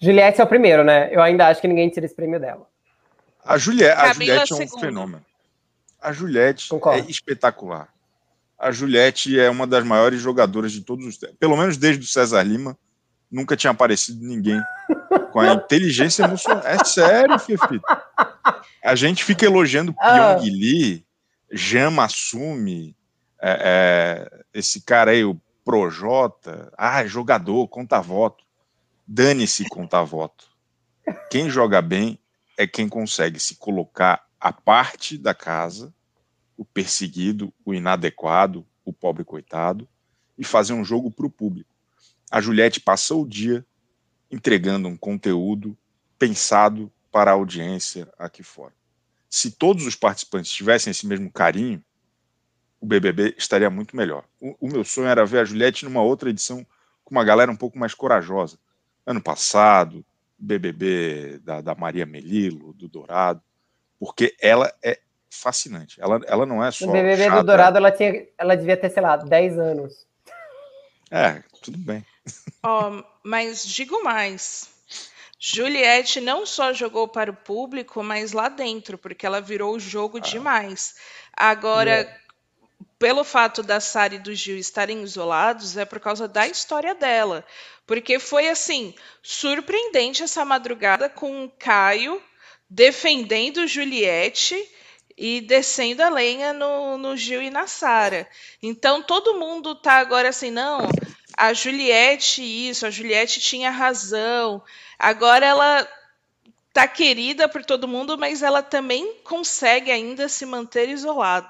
Juliette é o primeiro, né? Eu ainda acho que ninguém tira esse prêmio dela. A, a Juliette é, é um segunda. fenômeno. A Juliette Concordo. é espetacular. A Juliette é uma das maiores jogadoras de todos os tempos. Pelo menos desde o César Lima, nunca tinha aparecido ninguém com a inteligência emocional. É sério, Fifi. A gente fica elogiando ah. Pyong Lee, Jama Assume, é, é, esse cara aí, o Projota. Ah, jogador, conta voto. Dane-se contar voto. Quem joga bem é quem consegue se colocar à parte da casa, o perseguido, o inadequado, o pobre coitado, e fazer um jogo para o público. A Juliette passou o dia entregando um conteúdo pensado para a audiência aqui fora. Se todos os participantes tivessem esse mesmo carinho, o BBB estaria muito melhor. O, o meu sonho era ver a Juliette numa outra edição com uma galera um pouco mais corajosa ano passado, BBB da, da Maria Melilo, do Dourado, porque ela é fascinante. Ela, ela não é só. o BBB chata. do Dourado, ela, tinha, ela devia ter, sei lá, 10 anos. É, tudo bem. Oh, mas digo mais. Juliette não só jogou para o público, mas lá dentro, porque ela virou o jogo ah. demais. Agora, pelo fato da Sara e do Gil estarem isolados, é por causa da história dela. Porque foi assim, surpreendente essa madrugada com o Caio defendendo Juliette e descendo a lenha no, no Gil e na Sara. Então todo mundo tá agora assim, não, a Juliette isso, a Juliette tinha razão. Agora ela tá querida por todo mundo, mas ela também consegue ainda se manter isolada.